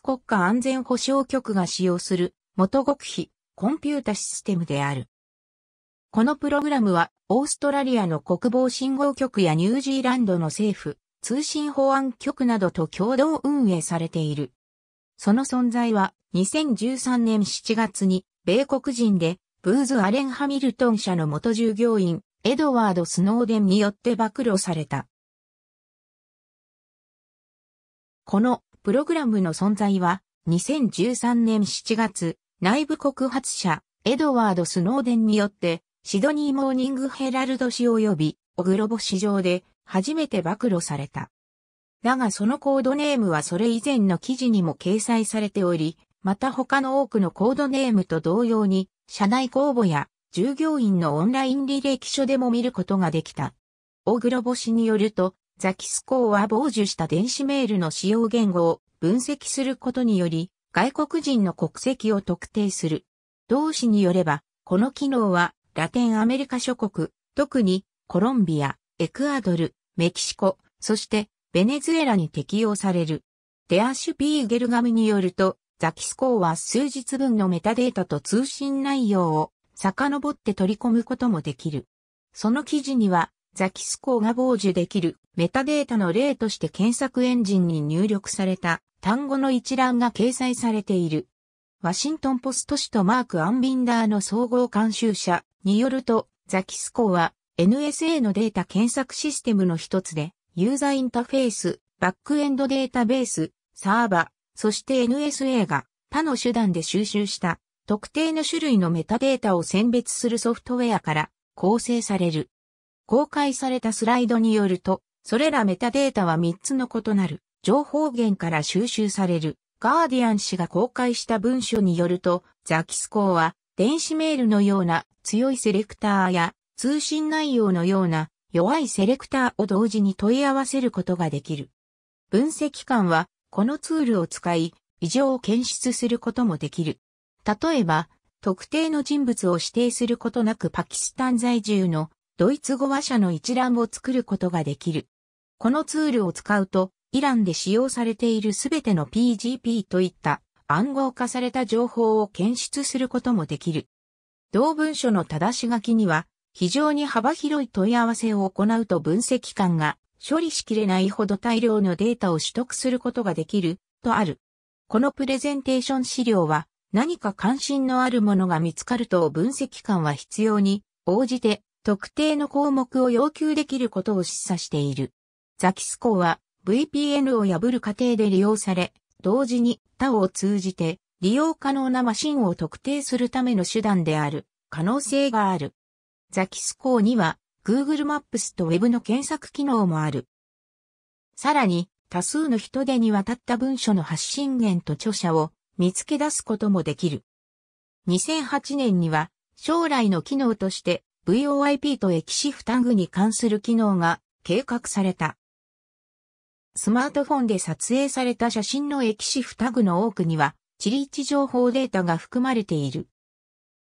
国家安全保障局が使用する元極秘コンピュータシステムである。このプログラムはオーストラリアの国防信号局やニュージーランドの政府、通信保安局などと共同運営されている。その存在は2013年7月に米国人でブーズ・アレン・ハミルトン社の元従業員エドワード・スノーデンによって暴露された。このプログラムの存在は、2013年7月、内部告発者、エドワード・スノーデンによって、シドニー・モーニング・ヘラルド氏及び、オグロボ市場で、初めて暴露された。だがそのコードネームはそれ以前の記事にも掲載されており、また他の多くのコードネームと同様に、社内公募や従業員のオンライン履歴書でも見ることができた。ロ黒星によると、ザキスコーは傍受した電子メールの使用言語を分析することにより、外国人の国籍を特定する。同氏によれば、この機能は、ラテンアメリカ諸国、特にコロンビア、エクアドル、メキシコ、そしてベネズエラに適用される。デアシュピーゲルガムによると、ザキスコーは数日分のメタデータと通信内容を遡って取り込むこともできる。その記事には、ザキスコーが傍受できるメタデータの例として検索エンジンに入力された単語の一覧が掲載されている。ワシントンポスト紙とマーク・アンビンダーの総合監修者によると、ザキスコーは NSA のデータ検索システムの一つで、ユーザーインターフェース、バックエンドデータベース、サーバ、そして NSA が他の手段で収集した特定の種類のメタデータを選別するソフトウェアから構成される。公開されたスライドによると、それらメタデータは3つの異なる情報源から収集される。ガーディアン氏が公開した文書によると、ザキスコーは電子メールのような強いセレクターや通信内容のような弱いセレクターを同時に問い合わせることができる。分析官はこのツールを使い異常を検出することもできる。例えば、特定の人物を指定することなくパキスタン在住のドイツ語話者の一覧を作ることができる。このツールを使うと、イランで使用されているすべての PGP といった暗号化された情報を検出することもできる。同文書の正し書きには、非常に幅広い問い合わせを行うと分析官が処理しきれないほど大量のデータを取得することができる、とある。このプレゼンテーション資料は何か関心のあるものが見つかると分析官は必要に応じて特定の項目を要求できることを示唆している。ザキスコは VPN を破る過程で利用され、同時に他を通じて利用可能なマシンを特定するための手段である可能性がある。ザキスコには Google マップスと Web の検索機能もある。さらに多数の人手にわたった文書の発信源と著者を見つけ出すこともできる。2008年には将来の機能として VOIP と液子フタ具に関する機能が計画された。スマートフォンで撮影された写真の液子フタ具の多くには、地理位置情報データが含まれている。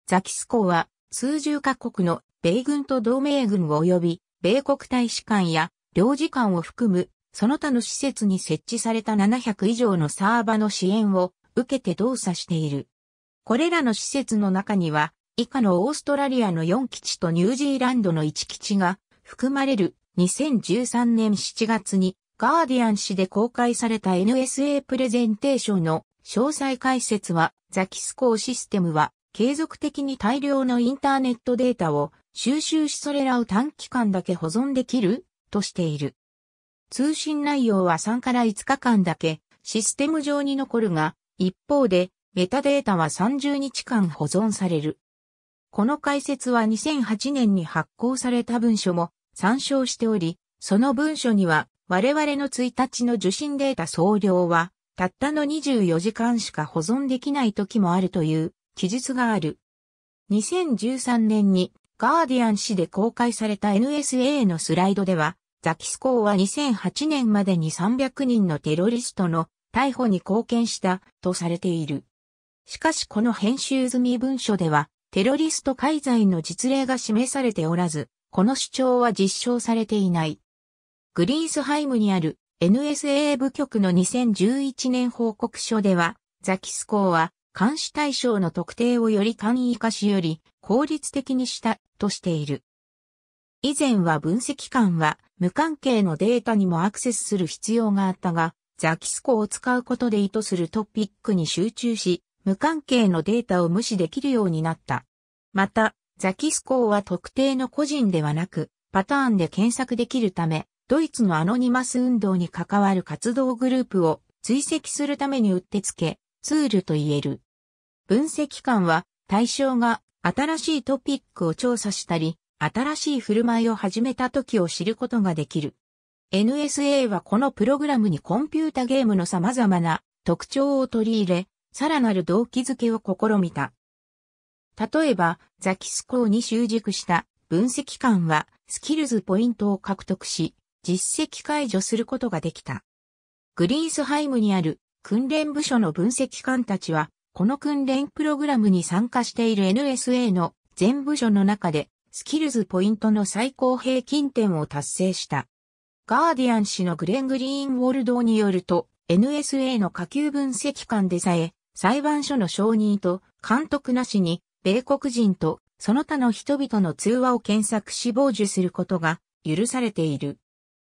ザキスコは数十カ国の米軍と同盟軍及び米国大使館や領事館を含むその他の施設に設置された700以上のサーバの支援を受けて動作している。これらの施設の中には以下のオーストラリアの4基地とニュージーランドの1基地が含まれる2013年7月にガーディアン紙で公開された NSA プレゼンテーションの詳細解説はザキスコーシステムは継続的に大量のインターネットデータを収集しそれらを短期間だけ保存できるとしている。通信内容は3から5日間だけシステム上に残るが、一方でメタデータは30日間保存される。この解説は2008年に発行された文書も参照しており、その文書には我々の1日の受信データ総量はたったの24時間しか保存できない時もあるという記述がある。2013年にガーディアン誌で公開された NSA のスライドでは、ザキスコーは2008年までに300人のテロリストの逮捕に貢献したとされている。しかしこの編集済み文書では、テロリスト介在の実例が示されておらず、この主張は実証されていない。グリースハイムにある NSA 部局の2011年報告書では、ザキスコーは監視対象の特定をより簡易化しより効率的にしたとしている。以前は分析官は無関係のデータにもアクセスする必要があったが、ザキスコを使うことで意図するトピックに集中し、無関係のデータを無視できるようになった。また、ザキスコーは特定の個人ではなく、パターンで検索できるため、ドイツのアノニマス運動に関わる活動グループを追跡するためにうってつけ、ツールと言える。分析官は対象が新しいトピックを調査したり、新しい振る舞いを始めた時を知ることができる。NSA はこのプログラムにコンピュータゲームの様々な特徴を取り入れ、さらなる動機づけを試みた。例えば、ザキスコーに習熟した分析官はスキルズポイントを獲得し、実績解除することができた。グリーンスハイムにある訓練部署の分析官たちは、この訓練プログラムに参加している NSA の全部署の中で、スキルズポイントの最高平均点を達成した。ガーディアン氏のグレン・グリーンウォルドによると、NSA の下級分析官でさえ、裁判所の承認と監督なしに、米国人とその他の人々の通話を検索し傍受することが許されている。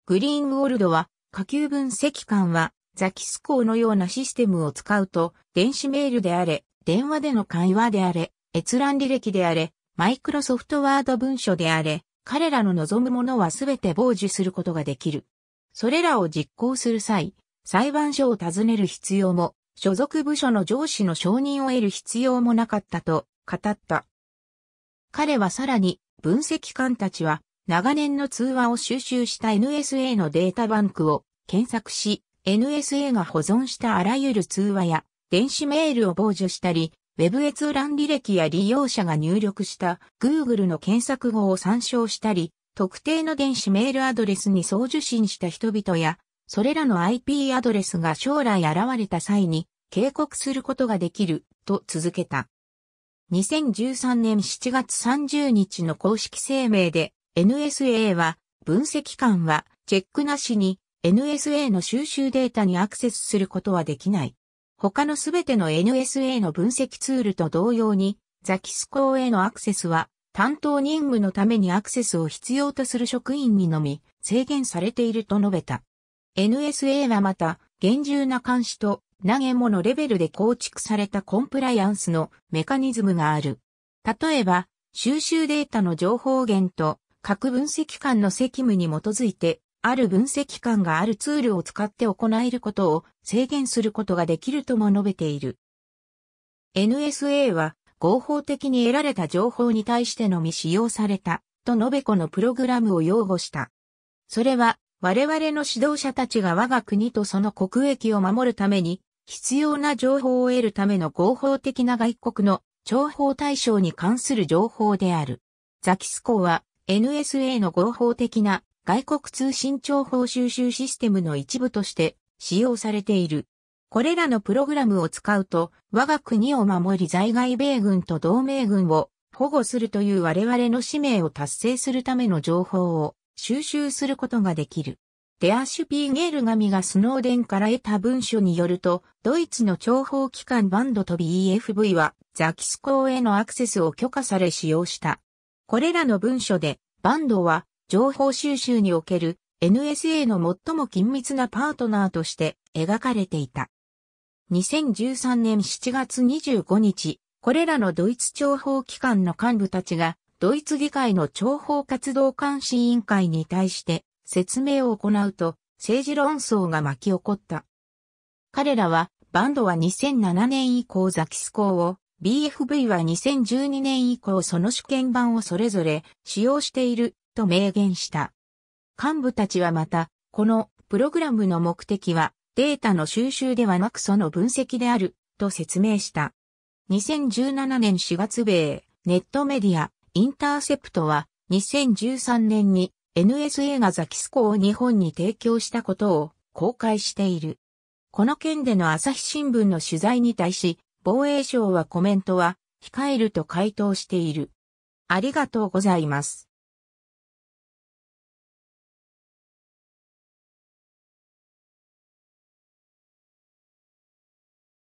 グリーンウォルドは、下級分析官は、ザキスコーのようなシステムを使うと、電子メールであれ、電話での会話であれ、閲覧履歴であれ、マイクロソフトワード文書であれ、彼らの望むものはすべて傍受することができる。それらを実行する際、裁判所を訪ねる必要も所属部署の上司の承認を得る必要もなかったと語った。彼はさらに、分析官たちは、長年の通話を収集した NSA のデータバンクを検索し、NSA が保存したあらゆる通話や電子メールを傍受したり、ウェブ閲覧履歴や利用者が入力した Google の検索語を参照したり、特定の電子メールアドレスに送受信した人々やそれらの IP アドレスが将来現れた際に警告することができると続けた。2013年7月30日の公式声明で NSA は分析官はチェックなしに NSA の収集データにアクセスすることはできない。他のすべての NSA の分析ツールと同様にザキスコへのアクセスは担当任務のためにアクセスを必要とする職員にのみ制限されていると述べた。NSA はまた、厳重な監視と投げ物レベルで構築されたコンプライアンスのメカニズムがある。例えば、収集データの情報源と各分析官の責務に基づいて、ある分析官があるツールを使って行えることを制限することができるとも述べている。NSA は合法的に得られた情報に対してのみ使用されたと述べ子のプログラムを擁護した。それは我々の指導者たちが我が国とその国益を守るために、必要な情報を得るための合法的な外国の情報対象に関する情報である。ザキスコは NSA の合法的な外国通信情報収集システムの一部として使用されている。これらのプログラムを使うと我が国を守り在外米軍と同盟軍を保護するという我々の使命を達成するための情報を収集することができる。デアシュピーゲール神がスノーデンから得た文書によると、ドイツの諜報機関バンドと BFV はザキス港へのアクセスを許可され使用した。これらの文書で、バンドは情報収集における NSA の最も緊密なパートナーとして描かれていた。2013年7月25日、これらのドイツ諜報機関の幹部たちがドイツ議会の諜報活動監視委員会に対して説明を行うと政治論争が巻き起こった。彼らは、バンドは2007年以降ザキスーを、BFV は2012年以降その主権版をそれぞれ使用していると明言した。幹部たちはまた、このプログラムの目的はデータの収集ではなくその分析であると説明した。2017年4月米ネットメディアインターセプトは2013年に NSA がザキスコを日本に提供したことを公開している。この件での朝日新聞の取材に対し、防衛省はコメントは控えると回答している。ありがとうございます。